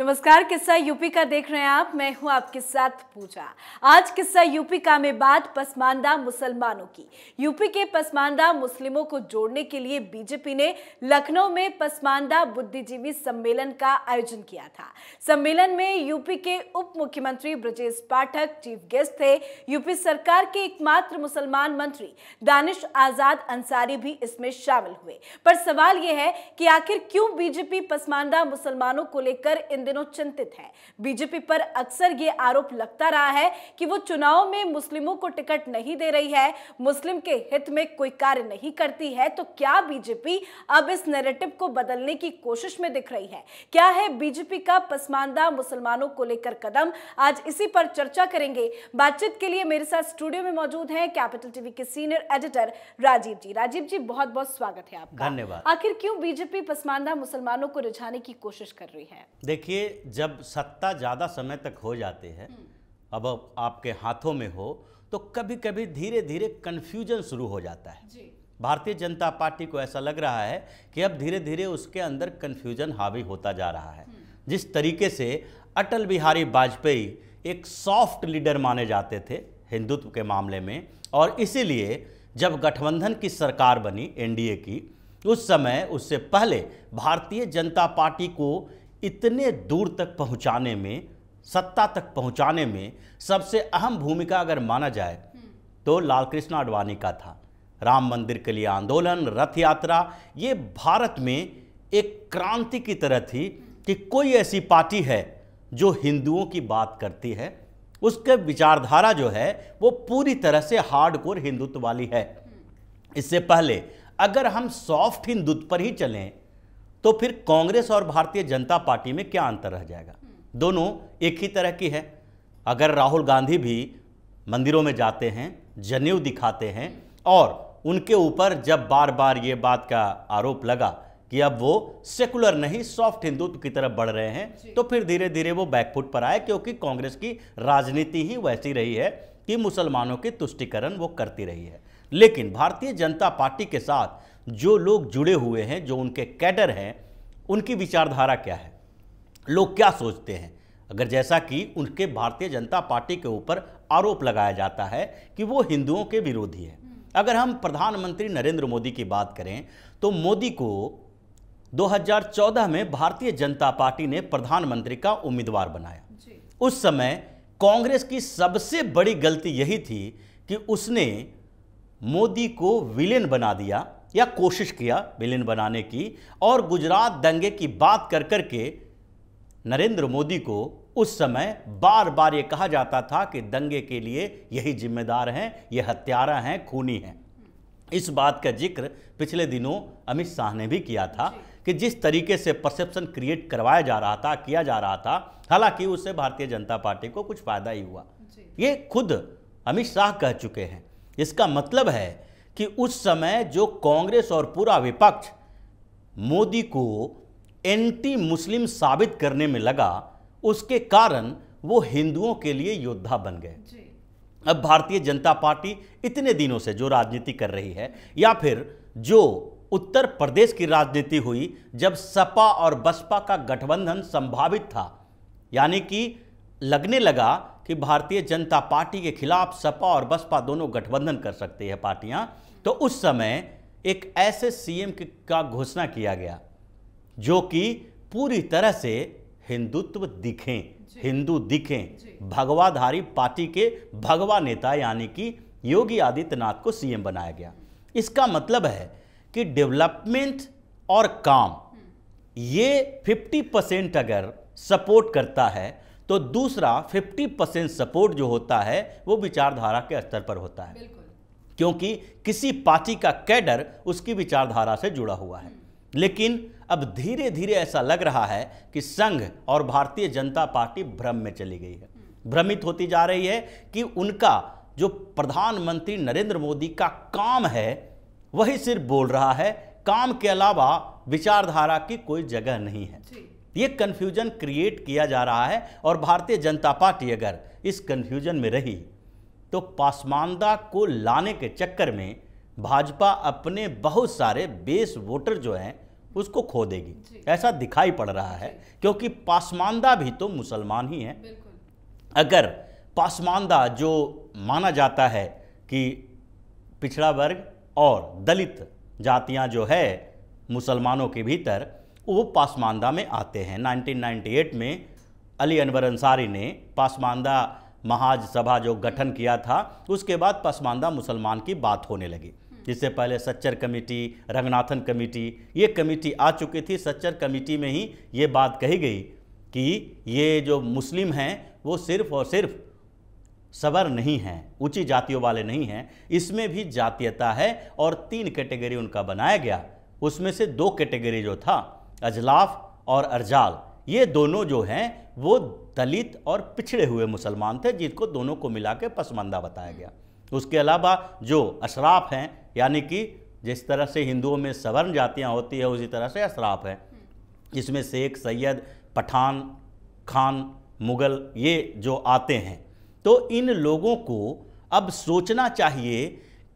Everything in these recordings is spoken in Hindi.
नमस्कार किस्सा यूपी का देख रहे हैं आप मैं हूं आपके साथ पूजा आज किस्सा यूपी का में बात पसमानदा मुसलमानों की यूपी के पसमानदा मुस्लिमों को जोड़ने के लिए बीजेपी ने लखनऊ में पसमानदा बुद्धिजीवी सम्मेलन का आयोजन किया था सम्मेलन में यूपी के उप मुख्यमंत्री ब्रजेश पाठक चीफ गेस्ट थे यूपी सरकार के एकमात्र मुसलमान मंत्री दानिश आजाद अंसारी भी इसमें शामिल हुए पर सवाल यह है कि आखिर क्यों बीजेपी पसमानदा मुसलमानों को लेकर इन दिनों चिंतित है बीजेपी पर अक्सर ये आरोप लगता रहा है कि वो चुनाव में मुस्लिमों को टिकट नहीं दे रही है मुस्लिम के हित में कोई कार्य नहीं करती है तो क्या बीजेपी अब इस नैरेटिव को बदलने की कोशिश में दिख रही है क्या है बीजेपी का पसमानदा मुसलमानों को लेकर कदम आज इसी पर चर्चा करेंगे बातचीत के लिए मेरे साथ स्टूडियो में मौजूद है कैपिटल टीवी के सीनियर एडिटर राजीव जी राजीव जी बहुत बहुत स्वागत है आपका धन्यवाद आखिर क्यों बीजेपी पसमानदा मुसलमानों को रिझाने की कोशिश कर रही है देखिए जब सत्ता ज़्यादा समय तक हो जाते हैं हम्म। अब आपके हाथों में हो तो कभी कभी धीरे धीरे कन्फ्यूजन शुरू हो जाता है भारतीय जनता पार्टी को ऐसा लग रहा है कि अब धीरे धीरे उसके अंदर कन्फ्यूजन हावी होता जा रहा है हम्म। जिस तरीके से अटल बिहारी वाजपेयी एक सॉफ्ट लीडर माने जाते थे हिंदुत्व के मामले में और इसीलिए जब गठबंधन की सरकार बनी एनडीए की उस समय उससे पहले भारतीय जनता पार्टी को इतने दूर तक पहुंचाने में सत्ता तक पहुंचाने में सबसे अहम भूमिका अगर माना जाए तो लाल कृष्ण आडवाणी का था राम मंदिर के लिए आंदोलन रथ यात्रा ये भारत में एक क्रांति की तरह थी कि कोई ऐसी पार्टी है जो हिंदुओं की बात करती है उसके विचारधारा जो है वो पूरी तरह से हार्डकोर हिंदुत्व वाली है इससे पहले अगर हम सॉफ्ट हिंदुत्व पर ही चलें तो फिर कांग्रेस और भारतीय जनता पार्टी में क्या अंतर रह जाएगा दोनों एक ही तरह की है अगर राहुल गांधी भी मंदिरों में जाते हैं जनेऊ दिखाते हैं और उनके ऊपर जब बार बार ये बात का आरोप लगा कि अब वो सेकुलर नहीं सॉफ्ट हिंदुत्व की तरफ बढ़ रहे हैं तो फिर धीरे धीरे वो बैकफुट पर आए क्योंकि कांग्रेस की राजनीति ही वैसी रही है कि मुसलमानों के तुष्टिकरण वो करती रही है लेकिन भारतीय जनता पार्टी के साथ जो लोग जुड़े हुए हैं जो उनके कैडर हैं उनकी विचारधारा क्या है लोग क्या सोचते हैं अगर जैसा कि उनके भारतीय जनता पार्टी के ऊपर आरोप लगाया जाता है कि वो हिंदुओं के विरोधी है अगर हम प्रधानमंत्री नरेंद्र मोदी की बात करें तो मोदी को 2014 में भारतीय जनता पार्टी ने प्रधानमंत्री का उम्मीदवार बनाया उस समय कांग्रेस की सबसे बड़ी गलती यही थी कि उसने मोदी को विलेन बना दिया या कोशिश किया विलीन बनाने की और गुजरात दंगे की बात कर कर के नरेंद्र मोदी को उस समय बार बार ये कहा जाता था कि दंगे के लिए यही जिम्मेदार हैं ये हत्यारा हैं खूनी हैं इस बात का जिक्र पिछले दिनों अमित शाह ने भी किया था कि जिस तरीके से परसेप्शन क्रिएट करवाया जा रहा था किया जा रहा था हालांकि उससे भारतीय जनता पार्टी को कुछ फ़ायदा ही हुआ ये खुद अमित शाह कह चुके हैं इसका मतलब है कि उस समय जो कांग्रेस और पूरा विपक्ष मोदी को एंटी मुस्लिम साबित करने में लगा उसके कारण वो हिंदुओं के लिए योद्धा बन गए अब भारतीय जनता पार्टी इतने दिनों से जो राजनीति कर रही है या फिर जो उत्तर प्रदेश की राजनीति हुई जब सपा और बसपा का गठबंधन संभावित था यानी कि लगने लगा कि भारतीय जनता पार्टी के खिलाफ सपा और बसपा दोनों गठबंधन कर सकती है पार्टियां तो उस समय एक ऐसे सीएम का घोषणा किया गया जो कि पूरी तरह से हिंदुत्व दिखें हिंदू दिखें भगवाधारी पार्टी के भगवा नेता यानी कि योगी आदित्यनाथ को सीएम बनाया गया इसका मतलब है कि डेवलपमेंट और काम हम्म। ये 50 परसेंट अगर सपोर्ट करता है तो दूसरा 50 परसेंट सपोर्ट जो होता है वो विचारधारा के स्तर पर होता है क्योंकि किसी पार्टी का कैडर उसकी विचारधारा से जुड़ा हुआ है हम्म। लेकिन अब धीरे धीरे ऐसा लग रहा है कि संघ और भारतीय जनता पार्टी भ्रम में चली गई है हम्म। भ्रमित होती जा रही है कि उनका जो प्रधानमंत्री नरेंद्र मोदी का काम है वही सिर्फ बोल रहा है काम के अलावा विचारधारा की कोई जगह नहीं है ये कन्फ्यूजन क्रिएट किया जा रहा है और भारतीय जनता पार्टी अगर इस कन्फ्यूजन में रही तो पासमानदा को लाने के चक्कर में भाजपा अपने बहुत सारे बेस वोटर जो हैं उसको खो देगी ऐसा दिखाई पड़ रहा है क्योंकि पासमानदा भी तो मुसलमान ही हैं अगर पासमानदा जो माना जाता है कि पिछड़ा वर्ग और दलित जातियां जो है मुसलमानों के भीतर वो पासमानदा में आते हैं 1998 में अली अनवर अंसारी ने पासमानदा महाज सभा जो गठन किया था उसके बाद पसमानदा मुसलमान की बात होने लगी जिससे पहले सच्चर कमेटी रंगनाथन कमेटी ये कमेटी आ चुकी थी सच्चर कमेटी में ही ये बात कही गई कि ये जो मुस्लिम हैं वो सिर्फ़ और सिर्फ सबर नहीं हैं ऊँची जातियों वाले नहीं हैं इसमें भी जातीयता है और तीन कैटेगरी उनका बनाया गया उसमें से दो कैटेगरी जो था अजलाफ और अरजाल ये दोनों जो हैं वो दलित और पिछड़े हुए मुसलमान थे जिनको दोनों को मिला के पसमानदा बताया गया उसके अलावा जो अशराफ हैं यानी कि जिस तरह से हिंदुओं में सवर्ण जातियाँ होती है उसी तरह से अशराफ हैं इसमें शेख सैयद पठान खान मुग़ल ये जो आते हैं तो इन लोगों को अब सोचना चाहिए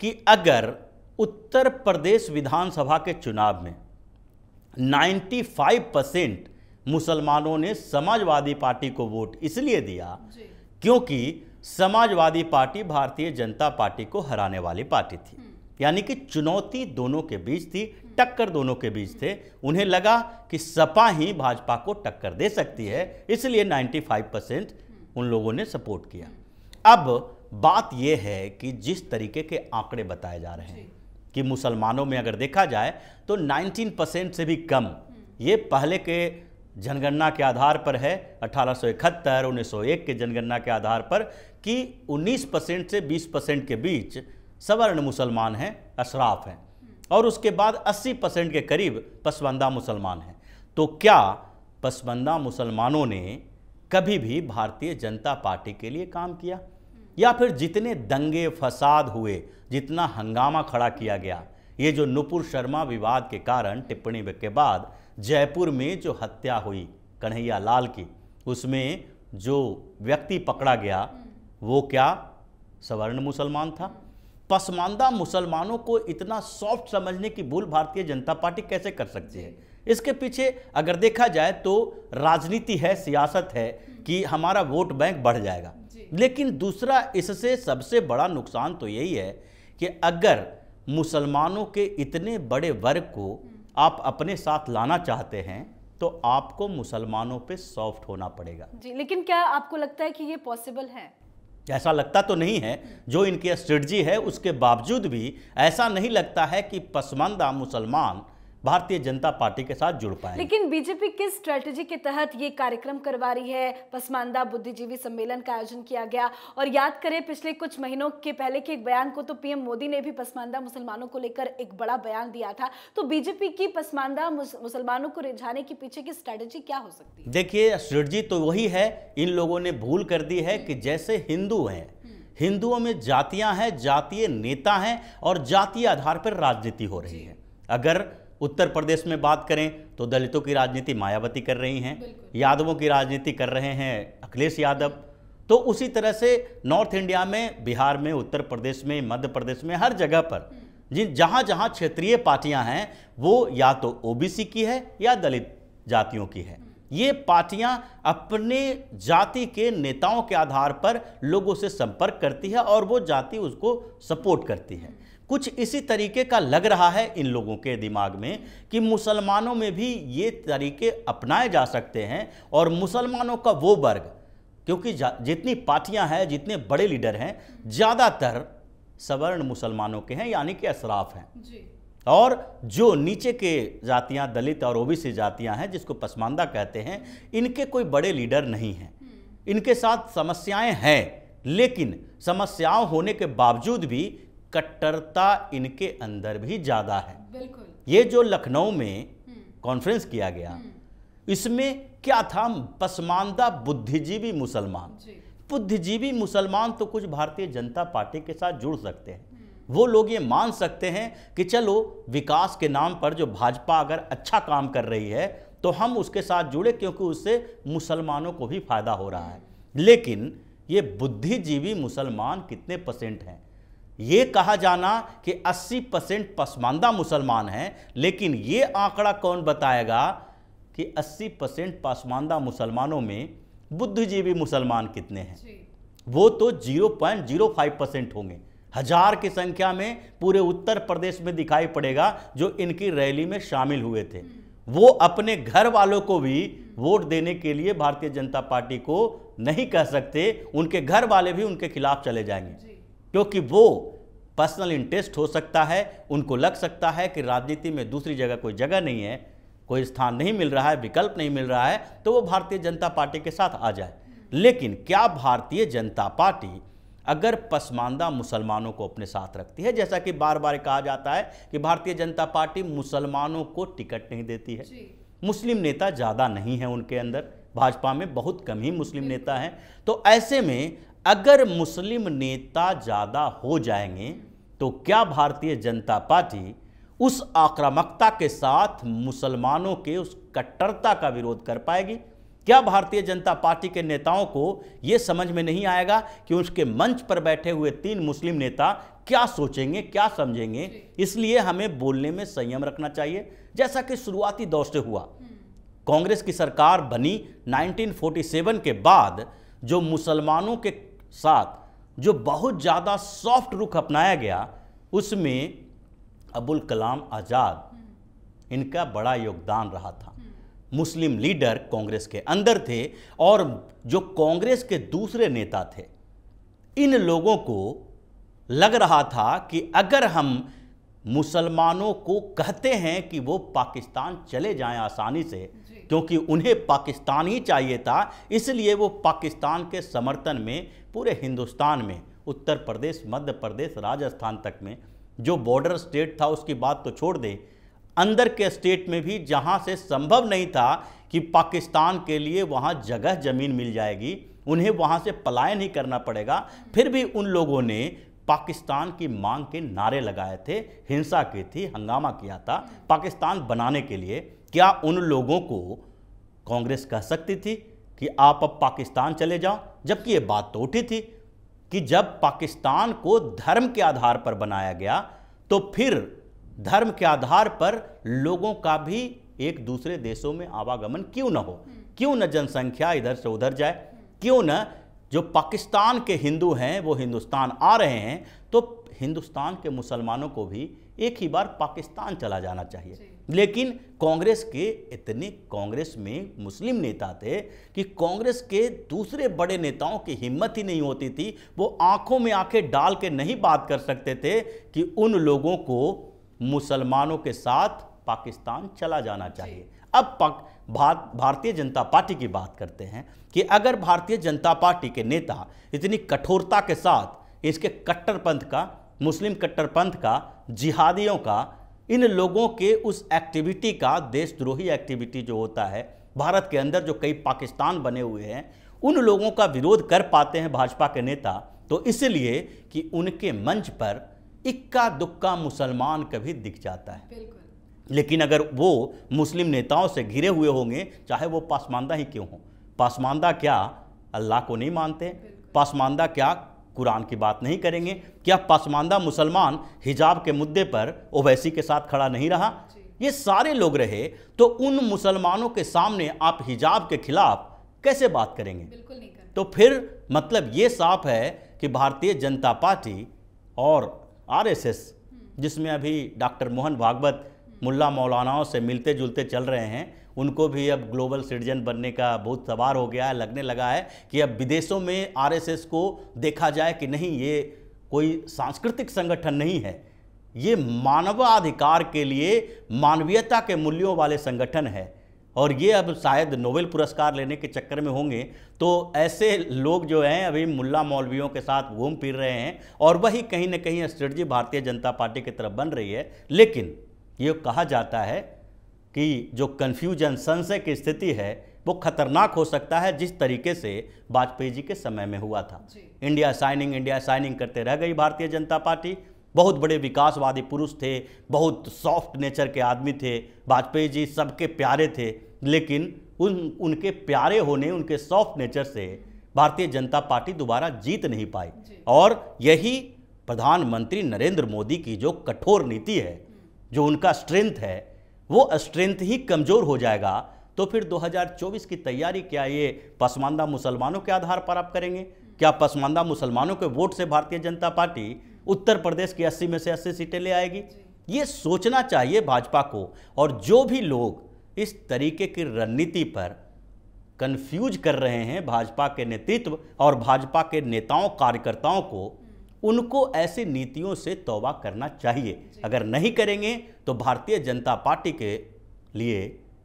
कि अगर उत्तर प्रदेश विधानसभा के चुनाव में 95 परसेंट मुसलमानों ने समाजवादी पार्टी को वोट इसलिए दिया क्योंकि समाजवादी पार्टी भारतीय जनता पार्टी को हराने वाली पार्टी थी हम्म। यानी कि चुनौती दोनों के बीच थी हम्म। टक्कर दोनों के बीच थे उन्हें लगा कि सपा ही भाजपा को टक्कर दे सकती है इसलिए 95 परसेंट हम्म। उन लोगों ने सपोर्ट किया अब बात यह है कि जिस तरीके के आंकड़े बताए जा रहे हैं कि मुसलमानों में अगर देखा जाए तो 19 परसेंट से भी कम ये पहले के जनगणना के आधार पर है अठारह सौ के जनगणना के आधार पर कि 19 परसेंट से 20 परसेंट के बीच सवर्ण मुसलमान हैं अशराफ हैं और उसके बाद 80 परसेंट के करीब पसमंदा मुसलमान हैं तो क्या पसमंदा मुसलमानों ने कभी भी भारतीय जनता पार्टी के लिए काम किया या फिर जितने दंगे फसाद हुए जितना हंगामा खड़ा किया गया ये जो नुपुर शर्मा विवाद के कारण टिप्पणी के बाद जयपुर में जो हत्या हुई कन्हैया लाल की उसमें जो व्यक्ति पकड़ा गया हम्म। वो क्या सवर्ण मुसलमान था पसमानदा मुसलमानों को इतना सॉफ्ट समझने की भूल भारतीय जनता पार्टी कैसे कर सकती है इसके पीछे अगर देखा जाए तो राजनीति है सियासत है हम्म। कि हमारा वोट बैंक बढ़ जाएगा लेकिन दूसरा इससे सबसे बड़ा नुकसान तो यही है कि अगर मुसलमानों के इतने बड़े वर्ग को आप अपने साथ लाना चाहते हैं तो आपको मुसलमानों पे सॉफ्ट होना पड़ेगा जी लेकिन क्या आपको लगता है कि ये पॉसिबल है ऐसा लगता तो नहीं है जो इनकी स्ट्रेटजी है उसके बावजूद भी ऐसा नहीं लगता है कि पसमानदा मुसलमान भारतीय जनता पार्टी के साथ जुड़ पाए लेकिन बीजेपी किस स्ट्रेटेजी के तहत ये कार्यक्रम करवा रही है पसमानदा बुद्धिजीवी सम्मेलन का आयोजन किया गया और याद करें पिछले कुछ महीनों के पहले के एक बयान को तो पीएम मोदी ने भी पसमानदा मुसलमानों को लेकर एक बड़ा बयान दिया था तो बीजेपी की पसमानदा मुसलमानों को रिझाने के पीछे की स्ट्रेटेजी क्या हो सकती है देखिए स्ट्रेटजी तो वही है इन लोगों ने भूल कर दी है कि जैसे हिंदू हैं हिंदुओं में जातियां हैं जातीय नेता हैं और जातीय आधार पर राजनीति हो रही है अगर उत्तर प्रदेश में बात करें तो दलितों की राजनीति मायावती कर रही हैं यादवों की राजनीति कर रहे हैं अखिलेश यादव तो उसी तरह से नॉर्थ इंडिया में बिहार में उत्तर प्रदेश में मध्य प्रदेश में हर जगह पर हम्म। जिन जहाँ जहाँ क्षेत्रीय पार्टियाँ हैं वो या तो ओबीसी की है या दलित जातियों की है हम्म। ये पार्टियां अपने जाति के नेताओं के आधार पर लोगों से संपर्क करती है और वो जाति उसको सपोर्ट करती है हम्म। कुछ इसी तरीके का लग रहा है इन लोगों के दिमाग में कि मुसलमानों में भी ये तरीके अपनाए जा सकते हैं और मुसलमानों का वो वर्ग क्योंकि जितनी पार्टियां हैं जितने बड़े लीडर हैं ज़्यादातर सवर्ण मुसलमानों के हैं यानी कि असराफ हैं और जो नीचे के जातियां दलित और ओबीसी जातियां हैं जिसको पसमानदा कहते हैं इनके कोई बड़े लीडर नहीं हैं हम्म। इनके साथ समस्याएं हैं लेकिन समस्याओं होने के बावजूद भी कट्टरता इनके अंदर भी ज़्यादा है ये जो लखनऊ में कॉन्फ्रेंस हम्म। किया गया हम्म। इसमें क्या था पसमानदा बुद्धिजीवी मुसलमान बुद्धिजीवी मुसलमान तो कुछ भारतीय जनता पार्टी के साथ जुड़ सकते हैं हम्म। वो लोग ये मान सकते हैं कि चलो विकास के नाम पर जो भाजपा अगर अच्छा काम कर रही है तो हम उसके साथ जुड़े क्योंकि उससे मुसलमानों को भी फायदा हो रहा है लेकिन ये बुद्धिजीवी मुसलमान कितने परसेंट हैं ये कहा जाना कि 80 परसेंट पसमानदा मुसलमान हैं लेकिन ये आंकड़ा कौन बताएगा कि 80 परसेंट पसमानदा मुसलमानों में बुद्धिजीवी मुसलमान कितने हैं वो तो 0.05 परसेंट होंगे हजार की संख्या में पूरे उत्तर प्रदेश में दिखाई पड़ेगा जो इनकी रैली में शामिल हुए थे हम्म। वो अपने घर वालों को भी वोट देने के लिए भारतीय जनता पार्टी को नहीं कह सकते उनके घर वाले भी उनके खिलाफ चले जाएंगे क्योंकि वो पर्सनल इंटरेस्ट हो सकता है उनको लग सकता है कि राजनीति में दूसरी जगह कोई जगह नहीं है कोई स्थान नहीं मिल रहा है विकल्प नहीं मिल रहा है तो वो भारतीय जनता पार्टी के साथ आ जाए लेकिन क्या भारतीय जनता पार्टी अगर पसमानदा मुसलमानों को अपने साथ रखती है जैसा कि बार बार कहा जाता है कि भारतीय जनता पार्टी मुसलमानों को टिकट नहीं देती है मुस्लिम नेता ज़्यादा नहीं है उनके अंदर भाजपा में बहुत कम ही मुस्लिम नेता हैं तो ऐसे में अगर मुस्लिम नेता ज़्यादा हो जाएंगे तो क्या भारतीय जनता पार्टी उस आक्रामकता के साथ मुसलमानों के उस कट्टरता का विरोध कर पाएगी क्या भारतीय जनता पार्टी के नेताओं को ये समझ में नहीं आएगा कि उसके मंच पर बैठे हुए तीन मुस्लिम नेता क्या सोचेंगे क्या समझेंगे इसलिए हमें बोलने में संयम रखना चाहिए जैसा कि शुरुआती दौर से हुआ हम्म। कांग्रेस की सरकार बनी 1947 के बाद जो मुसलमानों के सात जो बहुत ज़्यादा सॉफ्ट रुख अपनाया गया उसमें अबुल कलाम आज़ाद इनका बड़ा योगदान रहा था मुस्लिम लीडर कांग्रेस के अंदर थे और जो कांग्रेस के दूसरे नेता थे इन लोगों को लग रहा था कि अगर हम मुसलमानों को कहते हैं कि वो पाकिस्तान चले जाएं आसानी से क्योंकि उन्हें पाकिस्तान ही चाहिए था इसलिए वो पाकिस्तान के समर्थन में पूरे हिंदुस्तान में उत्तर प्रदेश मध्य प्रदेश राजस्थान तक में जो बॉर्डर स्टेट था उसकी बात तो छोड़ दे अंदर के स्टेट में भी जहाँ से संभव नहीं था कि पाकिस्तान के लिए वहाँ जगह ज़मीन मिल जाएगी उन्हें वहाँ से पलायन ही करना पड़ेगा फिर भी उन लोगों ने पाकिस्तान की मांग के नारे लगाए थे हिंसा की थी हंगामा किया था पाकिस्तान बनाने के लिए क्या उन लोगों को कांग्रेस कह सकती थी कि आप अब पाकिस्तान चले जाओ जबकि ये बात तो उठी थी कि जब पाकिस्तान को धर्म के आधार पर बनाया गया तो फिर धर्म के आधार पर लोगों का भी एक दूसरे देशों में आवागमन क्यों ना हो क्यों न जनसंख्या इधर से उधर जाए क्यों न जो पाकिस्तान के हिंदू हैं वो हिंदुस्तान आ रहे हैं तो हिंदुस्तान के मुसलमानों को भी एक ही बार पाकिस्तान चला जाना चाहिए लेकिन कांग्रेस के इतने कांग्रेस में मुस्लिम नेता थे कि कांग्रेस के दूसरे बड़े नेताओं की हिम्मत ही नहीं होती थी वो आंखों में आंखें डाल के नहीं बात कर सकते थे कि उन लोगों को मुसलमानों के साथ पाकिस्तान चला जाना चाहिए अब पाक भारत भारतीय जनता पार्टी की बात करते हैं कि अगर भारतीय जनता पार्टी के नेता इतनी कठोरता के साथ इसके कट्टरपंथ का मुस्लिम कट्टरपंथ का जिहादियों का इन लोगों के उस एक्टिविटी का देशद्रोही एक्टिविटी जो होता है भारत के अंदर जो कई पाकिस्तान बने हुए हैं उन लोगों का विरोध कर पाते हैं भाजपा के नेता तो इसलिए कि उनके मंच पर इक्का दुक्का मुसलमान कभी दिख जाता है बिल्कुल लेकिन अगर वो मुस्लिम नेताओं से घिरे हुए होंगे चाहे वो पासमानदा ही क्यों हों पासमानदा क्या अल्लाह को नहीं मानते पासमानदा क्या कुरान की बात नहीं करेंगे क्या पासमानदा मुसलमान हिजाब के मुद्दे पर ओवैसी के साथ खड़ा नहीं रहा ये सारे लोग रहे तो उन मुसलमानों के सामने आप हिजाब के खिलाफ कैसे बात करेंगे बिल्कुल नहीं कर। तो फिर मतलब ये साफ है कि भारतीय जनता पार्टी और आरएसएस जिसमें अभी डॉक्टर मोहन भागवत मुल्ला मौलानाओं से मिलते जुलते चल रहे हैं उनको भी अब ग्लोबल सिटीजन बनने का बहुत सवार हो गया है लगने लगा है कि अब विदेशों में आरएसएस को देखा जाए कि नहीं ये कोई सांस्कृतिक संगठन नहीं है ये मानवाधिकार के लिए मानवीयता के मूल्यों वाले संगठन है और ये अब शायद नोबेल पुरस्कार लेने के चक्कर में होंगे तो ऐसे लोग जो हैं अभी मुल्ला मौलवियों के साथ घूम फिर रहे हैं और वही कहीं ना कहीं स्ट्रेटजी भारतीय जनता पार्टी की तरफ बन रही है लेकिन ये कहा जाता है कि जो कन्फ्यूजन संशय की स्थिति है वो खतरनाक हो सकता है जिस तरीके से वाजपेयी जी के समय में हुआ था इंडिया साइनिंग इंडिया साइनिंग करते रह गई भारतीय जनता पार्टी बहुत बड़े विकासवादी पुरुष थे बहुत सॉफ्ट नेचर के आदमी थे वाजपेयी जी सबके प्यारे थे लेकिन उन उनके प्यारे होने उनके सॉफ्ट नेचर से भारतीय जनता पार्टी दोबारा जीत नहीं पाई और यही प्रधानमंत्री नरेंद्र मोदी की जो कठोर नीति है जो उनका स्ट्रेंथ है वो स्ट्रेंथ ही कमज़ोर हो जाएगा तो फिर 2024 की तैयारी क्या ये पसमानदा मुसलमानों के आधार पर आप करेंगे क्या पसमानदा मुसलमानों के वोट से भारतीय जनता पार्टी उत्तर प्रदेश की अस्सी में से अस्सी सीटें ले आएगी ये सोचना चाहिए भाजपा को और जो भी लोग इस तरीके की रणनीति पर कन्फ्यूज कर रहे हैं भाजपा के नेतृत्व और भाजपा के नेताओं कार्यकर्ताओं को उनको ऐसी नीतियों से तौबा करना चाहिए अगर नहीं करेंगे तो भारतीय जनता पार्टी के लिए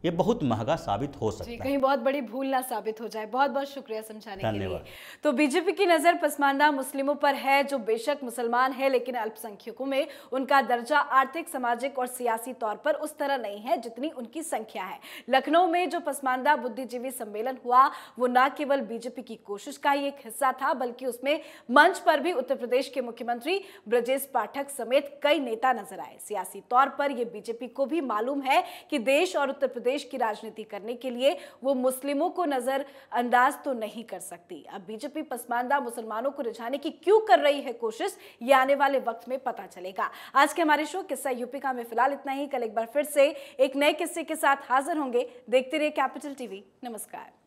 ये बहुत महंगा साबित हो सकता है कहीं बहुत बड़ी भूल ना साबित हो जाए बहुत बहुत शुक्रिया समझाने के लिए तो बीजेपी की नज़र पसमानदा मुस्लिमों पर है जो बेशक मुसलमान है लेकिन अल्पसंख्यकों में उनका दर्जा आर्थिक सामाजिक और सियासी तौर पर उस तरह नहीं है जितनी उनकी संख्या है लखनऊ में जो पसमानदा बुद्धिजीवी सम्मेलन हुआ वो न केवल बीजेपी की कोशिश का ही एक हिस्सा था बल्कि उसमें मंच पर भी उत्तर प्रदेश के मुख्यमंत्री ब्रजेश पाठक समेत कई नेता नजर आए सियासी तौर पर यह बीजेपी को भी मालूम है कि देश और उत्तर प्रदेश प्रदेश की राजनीति करने के लिए वो मुस्लिमों को नज़रअंदाज तो नहीं कर सकती अब बीजेपी पसमानदा मुसलमानों को रिझाने की क्यों कर रही है कोशिश ये आने वाले वक्त में पता चलेगा आज के हमारे शो किस्सा यूपी का में फिलहाल इतना ही कल एक बार फिर से एक नए किस्से के साथ हाजिर होंगे देखते रहिए कैपिटल टीवी नमस्कार